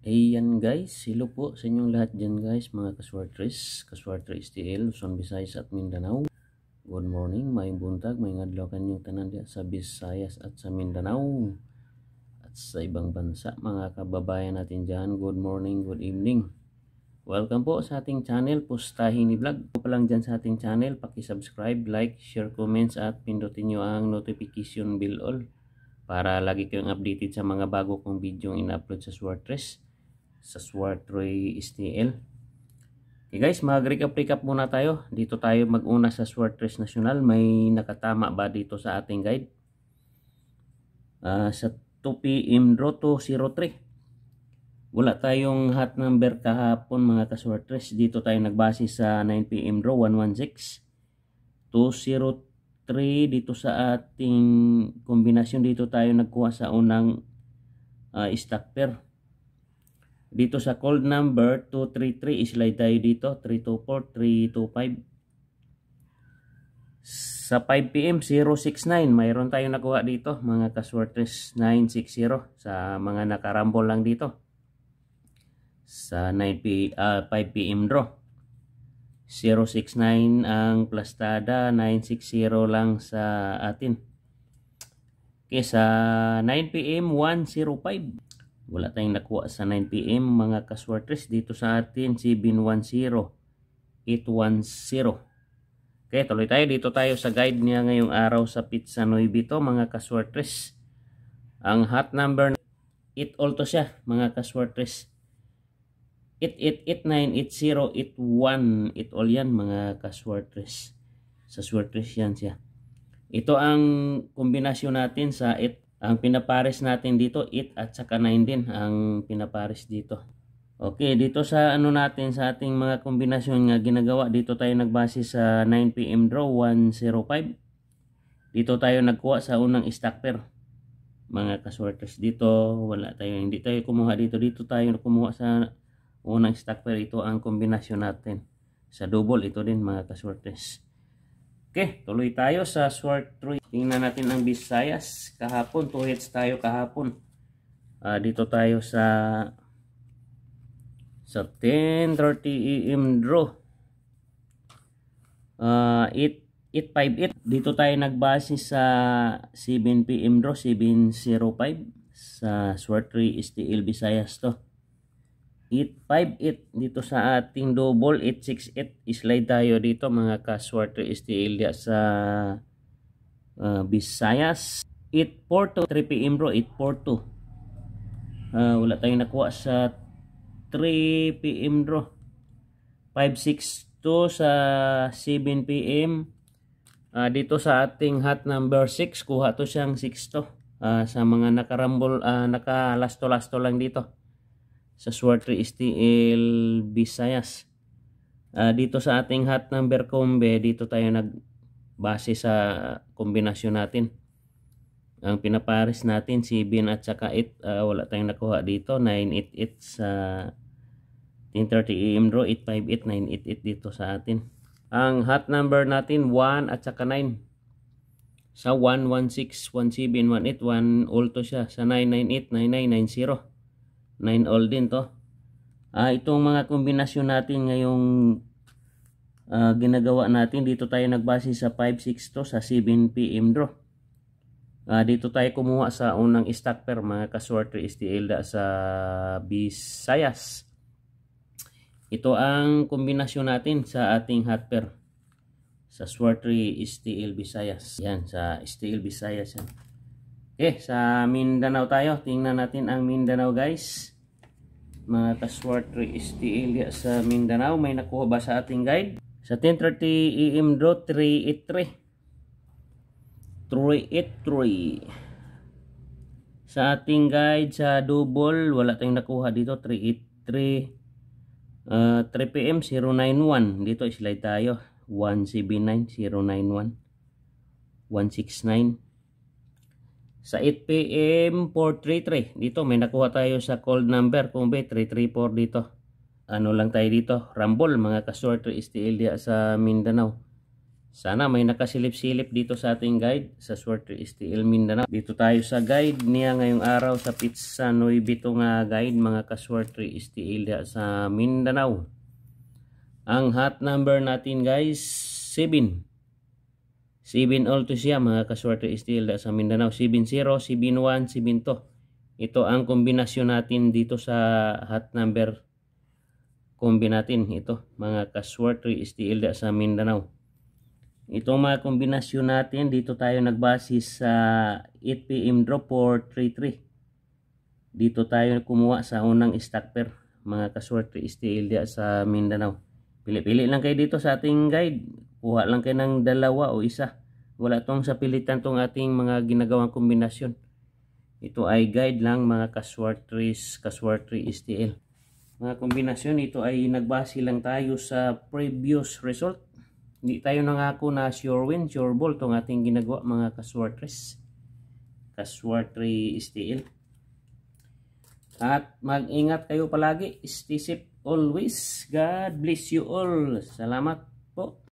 Ayan guys, hello po sa inyong lahat dyan guys mga kaswartres, kaswartres TL, Luzon, Visayas at Mindanao. Good morning, mayong buntag, mayong adlaw kanyong tanan sa Visayas at sa Mindanao at sa ibang bansa mga kababayan natin dyan. Good morning, good evening. Welcome po sa ating channel, Pustahin Vlog. Kung pa lang dyan sa ating channel, subscribe like, share, comments at pindutin nyo ang notification bell all para lagi kayong updated sa mga bago kong video yung in-upload sa Swartress sa Swartroy STL. Okay guys, mag-recap recap muna tayo. Dito tayo mag-una sa Swartrace National. May nakatama ba dito sa ating guide? Uh, sa 2PM Droto 03. Wala tayong hot number kahapon mga kaswartres. Dito tayo nagbase sa 9PM draw 116. 203 dito sa ating kombinasyon dito tayo nagkuha sa unang uh, stock pair dito sa cold number 233, islide tayo dito, 324325 Sa 5pm, 069, mayroon tayong nakuha dito, mga kaswertes 960 sa mga nakarambol lang dito. Sa 9 uh, 5pm draw. 069 ang plastada, 960 lang sa atin. kesa 9pm, 105. Wala tayong nakuha sa 9pm mga kaswertres Dito sa atin 710. 810. Okay, tuloy tayo. Dito tayo sa guide niya ngayong araw sa Pizza Noibito mga kaswertres Ang hot number 8 all to siya mga kaswertres 88898081 it all yan mga kaswertres Sa swertres yan siya. Ito ang kombinasyon natin sa 8 ang pinapares natin dito 8 at saka 9 din ang pinapares dito. Okay, dito sa ano natin sa ating mga kombinasyon nga ginagawa, dito tayo nagbase sa 9 PM draw 105. Dito tayo nagkuha sa unang stacker Mga kasorters dito, wala tayo, hindi tayo kumuha dito. Dito tayo kumuha sa unang stacker pair. Ito ang kombinasyon natin. Sa double ito din mga kasorters. Okay, tuloy tayo sa short 3. Tingnan natin ang Visayas. Kahapon, 2 hits tayo kahapon. Uh, dito tayo sa sa 10.30 AM e draw. Uh, ah, 8.58. Dito tayo nagbase sa 7 PM draw, 7.05 sa short 3 STL Visayas to. 858 dito sa ating double 868 islide tayo dito mga kaswarter estilia sa uh, Visayas 842 3pm bro 842 uh, ah, wala tayong nakuha sa 3pm bro 562 sa 7pm uh, ah, dito sa ating hot number 6 kuha to siyang 6 to uh, sa mga nakarambol uh, naka lasto lasto lang dito sa Swartre STL Visayas. Uh, dito sa ating hot number combe, dito tayo nagbase sa kombinasyon natin. Ang pinapares natin, 7 at saka 8, uh, ah, wala tayong nakuha dito. 988 sa 10.30am draw, 858, 988 dito sa atin. Ang hot number natin, 1 at saka 9. Sa 1, 1, 6, 1, 7, siya. Sa 9, 9, 9 all din to ah, itong mga kombinasyon natin ngayong uh, ginagawa natin dito tayo nagbase sa 5.6 to sa 7pm draw uh, dito tayo kumuha sa unang stock pair mga kaswerte STL sa Visayas ito ang kombinasyon natin sa ating hot pair sa Swartry STL Visayas yan sa STL Visayas yan Okay, sa Mindanao tayo. Tingnan natin ang Mindanao guys. Mga Taswar 3ST sa Mindanao. May nakuha ba sa ating guide? Sa 10.30 AM draw 383. 383. Sa ating guide sa double, wala tayong nakuha dito. 383. Uh, 3 PM 091. Dito islide tayo. 179 091. 169. Sa 8pm 433. Dito may nakuha tayo sa call number. Kung ba 334 dito. Ano lang tayo dito. Rambol mga kasorter STL dia sa Mindanao. Sana may nakasilip-silip dito sa ating guide sa Sorter STL Mindanao. Dito tayo sa guide niya ngayong araw sa Pizza Noybito nga guide mga kasorter STL dia sa Mindanao. Ang hot number natin guys 7. 7 all to siya mga kaswerte istilda sa Mindanao. 7-0, 7-1, 7-2. Ito ang kombinasyon natin dito sa hot number kombi natin. Ito mga kaswerte istilda sa Mindanao. Itong mga kombinasyon natin, dito tayo nagbasis sa 8pm drop for 3 Dito tayo kumuha sa unang stock pair mga kaswerte istilda sa Mindanao. Pili-pili lang kayo dito sa ating guide Kuha lang kayo ng dalawa o isa. Wala tong sapilitan tong ating mga ginagawang kombinasyon. Ito ay guide lang mga kaswartries, kaswartry STL. Mga kombinasyon, ito ay nagbase lang tayo sa previous result. Hindi tayo nangako na sure win, sure ball tong ating ginagawa mga kaswartries. Kaswartry STL. At mag-ingat kayo palagi. Stay safe always. God bless you all. Salamat po.